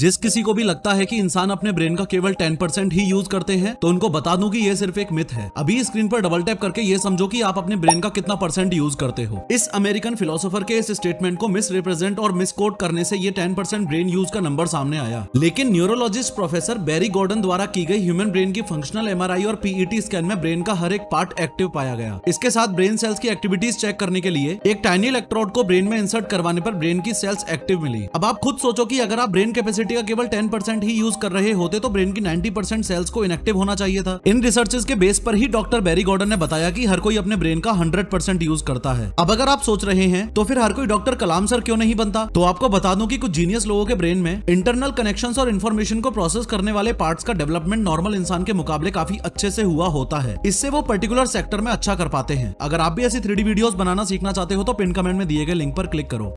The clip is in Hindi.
जिस किसी को भी लगता है कि इंसान अपने ब्रेन का केवल 10% ही यूज करते हैं तो उनको बता दूं कि ये सिर्फ एक मिथ है अभी स्क्रीन पर डबल टैप करके ये समझो कि आप अपने ब्रेन का कितना परसेंट यूज करते हो इस अमेरिकन फिलोसोफर के इस स्टेटमेंट को मिस रिप्रेजेंट और मिस कोट करने से ये 10% ब्रेन यूज का नंबर सामने आया लेकिन न्यूरोलॉजिस्ट प्रोफेसर बेरी गॉर्डन द्वारा की गई ह्यूमन ब्रेन की फंक्शनल एम और पीईटी स्कैन e में ब्रेन का हर एक पार्ट एक्टिव पाया गया इसके साथ ब्रेन सेल्स की एक्टिविटीज चेक करने के लिए एक टाइनी इलेक्ट्रोड को ब्रेन में इंसर्ट करवाने आरोप ब्रेन की सेल्स एक्टिव मिली अब आप खुद सोचो की अगर आप ब्रेन कैपेसिटी इलेक्ट्रिसिटी का केवल टेन परसेंट ही यूज कर रहे होते तो ब्रेन की नाइन्टी परसेंट सेल्स को इनेक्टिव होना चाहिए था इन रिसर्चेस के बेस पर ही डॉक्टर बेरी गॉर्डन ने बताया की हर कोई अपने ब्रेन का हंड्रेड यूज करता है अब अगर आप सोच रहे हैं तो फिर हर कोई डॉक्टर कलाम सर क्यों नहीं बनता तो आपको बता दू की कुछ जीनियस लोगों के ब्रेन में इंटरनल कनेक्शन और इन्फॉर्मेशन को प्रोसेस करने वाले पार्ट का डेवलपमेंट नॉर्मल इंसान के मुकाबले काफी अच्छे से हुआ होता है इससे वो पर्टिकुलर सेक्टर में अच्छा कर पाते हैं अगर आप भी ऐसी थ्री वीडियोस बनाना सीखना चाहते हो तो पिन कमेंट में दिए गए लिंक पर क्लिक करो